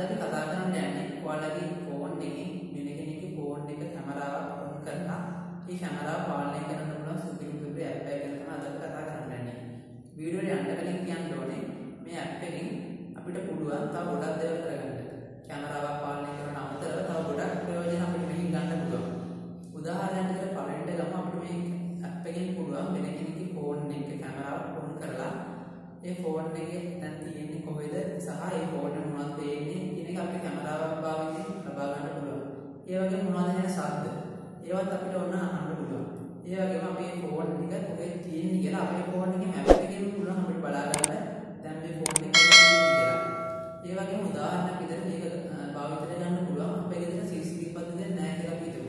අදට කතා කරන්න යන්නේ ඔයාලගේ ෆෝන් එකෙන් වෙන කෙනෙක්ගේ ෆෝන් එක කැමරාවක් ඔන් කරලා ඒ කැමරාව පාලනය කරන්න පුළුවන් සුපිරි සුපිරි ඇප් එකක් තමයි අදට කතා කරන්න යන්නේ. වීඩියෝ එක යන්න කලින් කියන්න ඕනේ මේ ඇප් එකෙන් අපිට පුළුවන් තව ගොඩක් දේවල් කරගන්න. කැමරාවක් පාලනය ඒවත් අපිට ඔන්න අහන්න පුළුවන්. ඒ වගේම අපේ ෆෝන් එක කොහෙද තියෙන්නේ කියලා අපේ ෆෝන් එකේ මැප් එකෙන් පුළුවන් අපිට බලාගන්න. දැන් මේ ෆෝන් එක කියලා. ඒ වගේම උදාහරණයක් විදිහට මේක භාවිතයට ගන්න පුළුවන්. අපේ ගෙදර CCTV පද්ධතියක් නැහැ කියලා අපි හිතමු.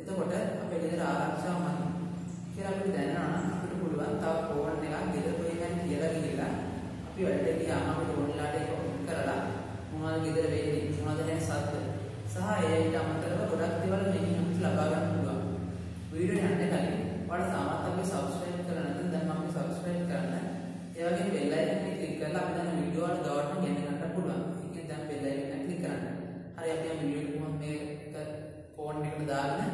එතකොට අපේ ගෙදර ආරක්ෂාව මත කියලා අපිට දැනනවා නම් අපිට පුළුවන් තව ෆෝන් එකක් ගෙදර කොහෙන් කියලා ගිහිල්ලා අපි වැඩට ගියාම අපිට ඕන්ලාට ඒක කරලා මොනවද ගෙදර වෙන්නේ මොනවද නැහැ සද්ද සහ එයට අමතරව ගොඩක් දේවල් මෙහි නමුත් ලබා ගන්න පුළුවන්. වීඩියෝ යන්න කලින් ඔයාලා සාමාන්‍යයෙන් අපි subscribe කරලා නැත්නම් දැන් අපි subscribe කරන්න. ඒ වගේම bell icon එක click කරලා අපිට දැන් වීඩියෝ වල ගවර්න ගෙන ගන්න පුළුවන්. ඒක දැන් bell icon එක click කරන්න. හරි අපි මේ වීඩියෝ කොහොමද මේක ෆෝන් එකට දාගෙන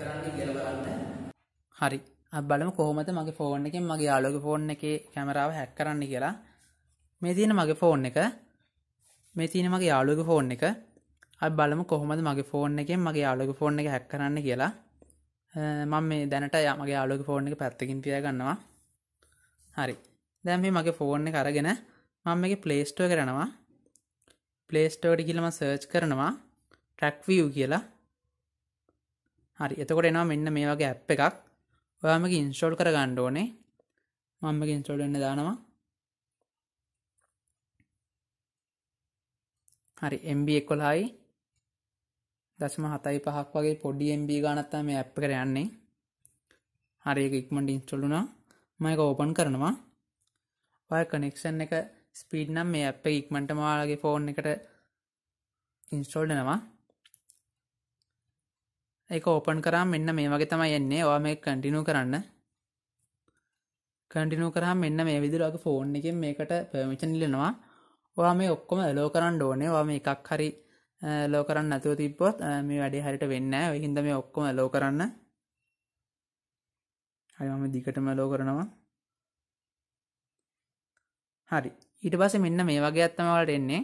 කරන්න කියලා බලන්න. හරි. බලම කොහොමද මගේ ෆෝන් එකෙන් මගේ යාලෝග ෆෝන් එක කැමරාව හැක් කරන්න කියලා මේ තියෙන මගේ ෆෝන් එක මේ තියෙන මගේ යාලෝග ෆෝන් එක බලම කොහොමද මගේ ෆෝන් එකෙන් මගේ යාලොග ෆෝන් එක හැක් කරන්න කියලා මං මේ දැනට යමගේ යාලොග ෆෝන් එක පැත්තකින් තියගන්නවා හරි දැම් මේ මගේ ෆෝන් එක අරගෙන මං මේ ප්ලේස්ටෝ කරනවා ප්ලේස්ටෝඩි කියලම සර්ච් කරනවා ට්‍රක්විය් කියලා හරි එතකොට එනවා මෙන්න මේ වගේ ඇප් එකක් ඔයාමගේ ඉන්ස්ටෝල් කර ගණ්ඩ ඕනේ මංමක ඉන්ස්ටෝල්න්න දානවා හරි එම්බ එක්කොලායි දශම හතයි පහක් වගේ පොඩි එම්බ ගනත්තම ඇප් කරයන්නේ හරි ඉක්මට ඉන්ස්ටොලුනා මයක ඕපන් කරනවා ඔය කනෙක්ෂන් එක ස්පීඩ් නම් මේ ඇප් ඉක්මට මාලගේ ෆෝන් එකට ඉන්ස්ටෝල්ඩනවා ඒක ඕපන් කරා මෙන්න මේ වගේ තමයි එන්නේ ඔයා මේ කටිනු කරන්න කටිනු කරා මෙන්න මේ විදිරගේ ෆෝන් එකෙන් මේකට පර්මිචන් ඉලෙනවා ඔයා මේ ඔක්කොම ඇලෝ කරන්න ඕනේ වා මේ එකක් හරි ලෝ කරන්න නැතුව තිබ්බොත් මේ වැඩේ හරිට වෙන්න ඔය හින්දා මේ ඔක්කොම ලෝ කරන්න හරි මම දිගටම ලෝ කරනවා හරි ඊට පස්සේ මෙන්න මේ වගේ අත්තම වලට එන්නේ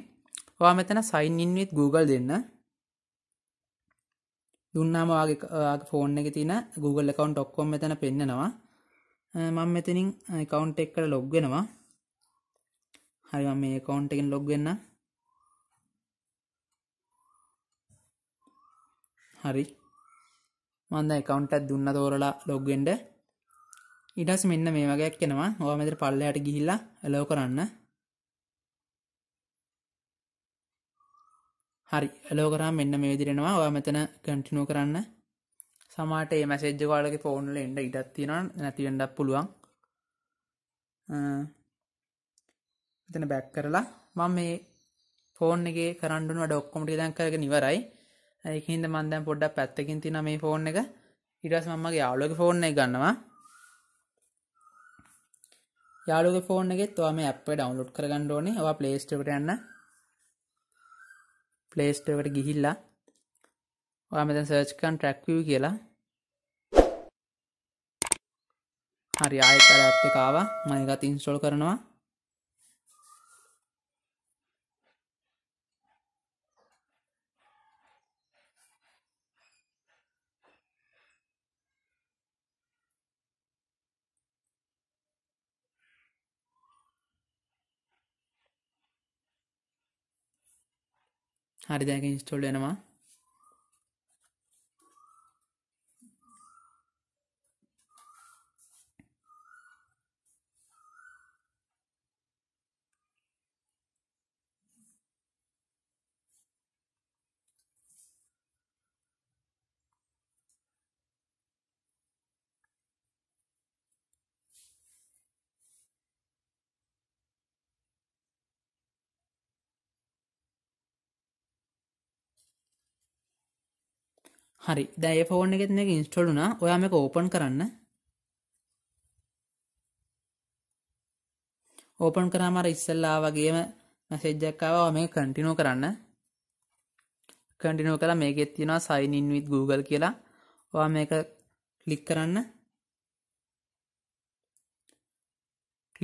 ඔයා මෙතන සයින් ඉන් විත් Google දෙන්න දුන්නාම වගේ ෆෝන් එක තියෙන Google account ඔක්කොම මෙතන පෙන්නනවා මම මෙතනින් account එකට log වෙනවා හරි මම මේ account එකෙන් log වෙන්නම් හරි මන්ද එකකවන්ටත් දුන්න තෝරලා ලොග්ගෙන්ඩ ඉඩස් මෙන්න මේ වගේයක් කෙනවා ඕ මෙතර පල්ලයට ගිහිල්ලා ඇලෝ කරන්න හරි ඇලෝ කරා මෙන්න මේ දිරෙනවා ඔය මෙතන කටිනෝ කරන්න සමාට ඒ මැසේජ් කාලක ෆෝන්ල එන්ඩ ඉඩත් තියෙන නැතිවෙඩක් පුළුවන් එතන බැක් කරලා මම මේ ෆෝන් එක කරන්ඩුන ඩොක්කොමටි දැන්කරක නිවරයි ඒහින්ද මන්දැම් පොඩ්ඩක් පැත්තකින් තින මේ ෆෝන් එක ඉටස් මමගේ යාලුවක ෆෝන් එක ගන්නවා යාලුක ෆෝන් එකෙත් තුවාම අපේ ඩවන්ලෝඩ් කරගන්න ඕනේ ඔවා ප්ලේස්ටකට යන්න ප්ලේස්ටකට ගිහිල්ලා ඔයා මෙත සර්ච්කන් ට්‍රැක්වූ කියලා හරි ආයතර ඇත්තකාව මයගත් ඉන්ස්ටෝල් කරනවා හරිදැක ඉස්ටෝල් වෙනවා හරි දැය ෆෝන් එකෙත් එක ඉන්ස්ටොලුනා ඔයාම එක ඕපන් කරන්න ඕපන් කරාමර ඉස්සල්ලා වගේම මැසෙජ්ජක්කාව මේ කටිනෝ කරන්න කටිනෝ කලා මේකෙත් තියෙනවා සයිනින් විත් Google කියලා ඔයා මේක කලික් කරන්න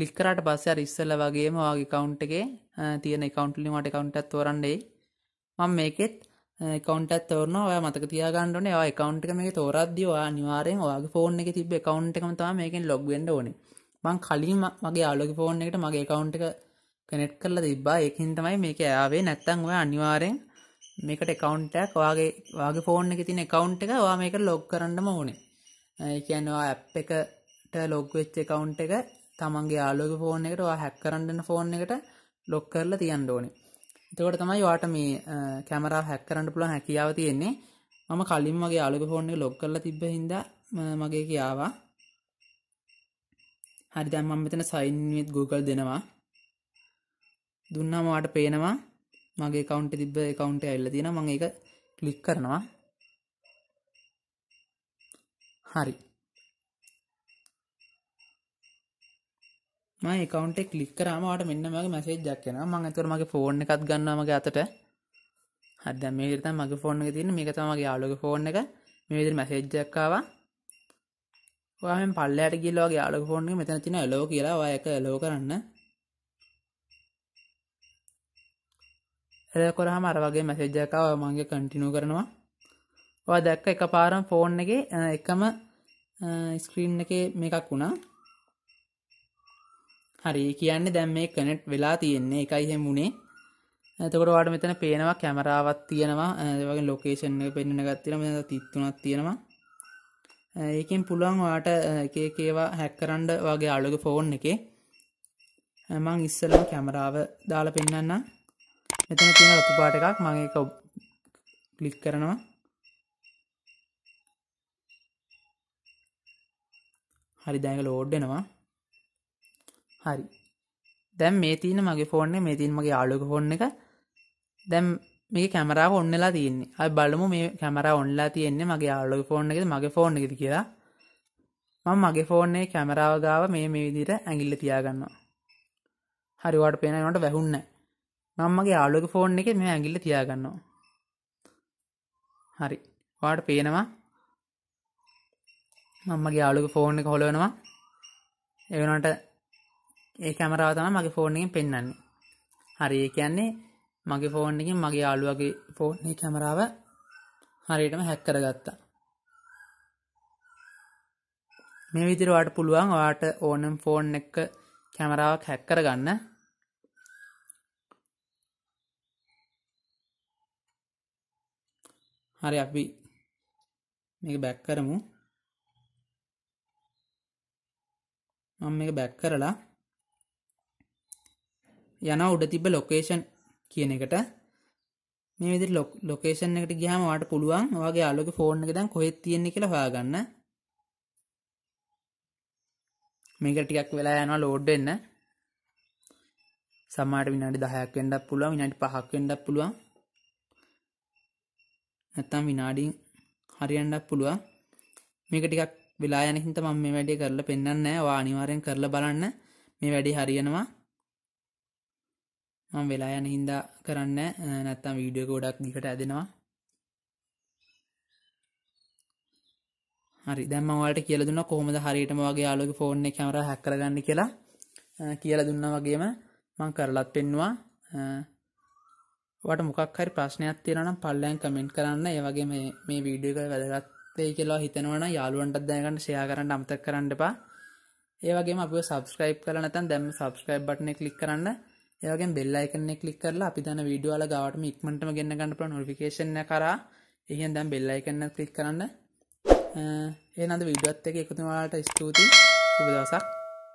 ලික්කරට පස්ස රිස්සල වගේම වගේ කවුන්් එකේ තියෙන කවුන්ටලි මට කවුන්ටත් තෝරන්ඩයි මං මේකෙත් කවන්ටත් තවරන ඔය මතක තියාගන්නන ඔය කවන්ට මේ තෝරද්දිය වා නිවාරෙන් ඔයාගේ ෆෝන් එක තිබ කවන්් එකම තම මේකෙන් ලොග්වෙන්ඩ ඕන මං කලින් මගේ අලොග ෆෝන් එකට මගේ කවන්් එක කනෙට් කරල තිබ්බා ඒකින් තමයි මේක ඇාවේ නැත්තං ඔය අනිවාරෙන් මේකට එකකවන්ටක් වගේ වගේ ෆෝන් එක තින එකකවන්් එක වා මේක ලොග් කරන්නම ඕනේ කියන්නවා ඇ් එකට ලොග්වෙච්ච කවන්් එක තමන්ගේ ආලෝග ෆෝන් එකට වා හැක් කරන්නන ෆෝන් එකට ලොක් කරලා තියන්න ඕනේ එතකොට තමයි වාට මේ කැමරා හැක් කරන්න පුළුවන් හැකියාව තියෙන්නේ මම කලින් මගේ අලුග ෆෝන් එක ලොක් කරලා තිබ්බ හින්දා මගේ කියාවා හරි දැන් මම මෙතන සයින් විත් Google දෙනවා දුන්නාම වාට පේනවා මගේ account තිබ්බ account එක ඇවිල්ලා තියෙනවා මම ඒක ක්ලික් කරනවා හරි එකකවන්ටෙක් ලික් කරමට මෙන්න මගේ මැසේජ්ජක් කෙන මං ඇතුර මගේ ෆෝර්න් එකත් ගන්නමගේ අතට හද මේරත මගේ ෆෝර්න එක තින මේක තමගේ යාලුක ෆෝර්න එක මේවිදිර මැසේජ්ජක්කාවා ඔයම පල්ලට ගිල්ලෝගේ යාලු ෆෝර්න එක මෙතන තින එලෝ කියලා ඔයක එලෝ කරන්න එකොරහම අර වගේ මැසේජ්ජකාව මගේ කටිනු කරනවා ඔය දැක්ක එක පාරම් ෆෝන් එක එකම ස්ක්‍රීන් එක මේකක් වුණා හරි කියන්නේ දැම් මේ කනෙට් වෙලා තියෙන්නේ එකයි හෙමුණේ ඇතකොට වාට මෙතන පේනවා කැමරාවත් තියෙනවා වගේ ලොකේෂන් පෙන්න්න ගත්තින මෙ තිත්තුනත් තියෙනවා ඒකින් පුළුවන් වාට එකේවා හැක්කරන්ඩ වගේ අලුග ෆෝන් එක මං ඉස්සලම කැමරාව දාල පෙන්න්න මෙතන තියෙන රතු පාට එකක් මගේ එක කලික් කරනවා හරි දැඟ ලෝඩ්ඩෙනවා හරි දැම් මේ තියන මගේ ෆෝර්න මේ තින් මගේ යාලුක ෆොන්න එක දැම් මේ කැමරාව ඔන්නලා තියන්නේ අයි බලමු මේ කැමර ඔන්ලා තියෙන්නේ මගේ යාලුක ෆෝර්න එක මගේ ෆෝර්න එකද කියලා මම මගේ ෆෝර්න්නේ කැමරාව ගාව මේ මේ විදිට ඇඟිල්ල තියාගන්නවා හරිවාට පේනනට වැැහුන්න මංමගේ යාලුක ෆෝර්න් එක මේ ඇඟිල්ල තියාගන්නවා හරි වාට පේනවා මංමගේ යාලුක ෆෝර්න එක හොලවනවා එවනට ඒ කැමරාව තම මගේ ෆෝර්ණයෙන් පෙන්න්නන්නේ හරි ඒ කියන්නේ මගේ ෆෝන්ඩකින් මගේ යාළුවගේ ෆෝර්ණය කැමරාව හරියටම හැක්කර ගත්තා මේ විදිරවාට පුළුවන් වාට ඕනම් ෆෝන් එක කැමරාවක් හැක්කර ගන්න හරි අපි මේක බැක් කරමු මම මේක බැක් කරලා යන උඩ තිබ ලොකේෂන් කියන එකට මේ විදි ලොක් ලොකේෂන් එකට ගියාම වාට පුළුවන් වගේ අලෝක ෆෝර්න් එක දැන් කොහෙත් තියෙන්නේ කියලා හොයාගන්න මේක ටිකක් වෙලා යනවා ලෝඩ් වෙන්න සමහර විනාඩි 10ක් වෙන්නත් පුළුවන් විනාඩි 5ක් වෙන්නත් පුළුවන් නැත්නම් විනාඩි හරියන්නත් පුළුවන් මේක ටිකක් වෙලා යනකින් තමයි මම මේ වැඩේ කරලා පෙන්වන්නේ ඔයා අනිවාර්යෙන් කරලා බලන්න මේ වැඩේ හරියනවා මම වෙලා යන හින්දා කරන්න නැත්තම් වීඩියෝ ගොඩක් දිකට ඇදෙනවා හරි දැන් මම ඔයාලට කියලා දුන්නා කොහොමද හරියටම වගේ යාළුවගේ ෆෝන් එකේ කැමරා හැක් කරගන්න කියලා කියලා දුන්නා වගේම මම කරලත් පෙන්නවා ඔයාලට මොකක් හරි ප්‍රශ්නයක් තියෙනවා නම් පල්ලෙන් කමෙන්ට් කරන්න ඒ වගේම මේ වීඩියෝ එක වැදගත් වෙයි කියලා හිතනවා නම් යාළුවන්ටත් දැනගන්න ෂෙයා කරන්න අමතක කරන්න එපා ඒ වගේම අපිව සබස්ක්‍රයිබ් කරලා නැත්නම් දැන් සබස්ක්‍රයිබ් බටන් එක ක්ලික් කරන්න ඒවගේ බෙල්ලයිකන කලික් කරලා අපි දන වීඩියෝල ගවටම ඉක්මටම ගන්න ගන්න ප නොටිකේශන කර එහෙන් දැම් බෙල්ලයිකන්න කලික් කරන්න ඒනද විඩුවත් එක එකතුමාට ස්තුතියි සුබදවසක්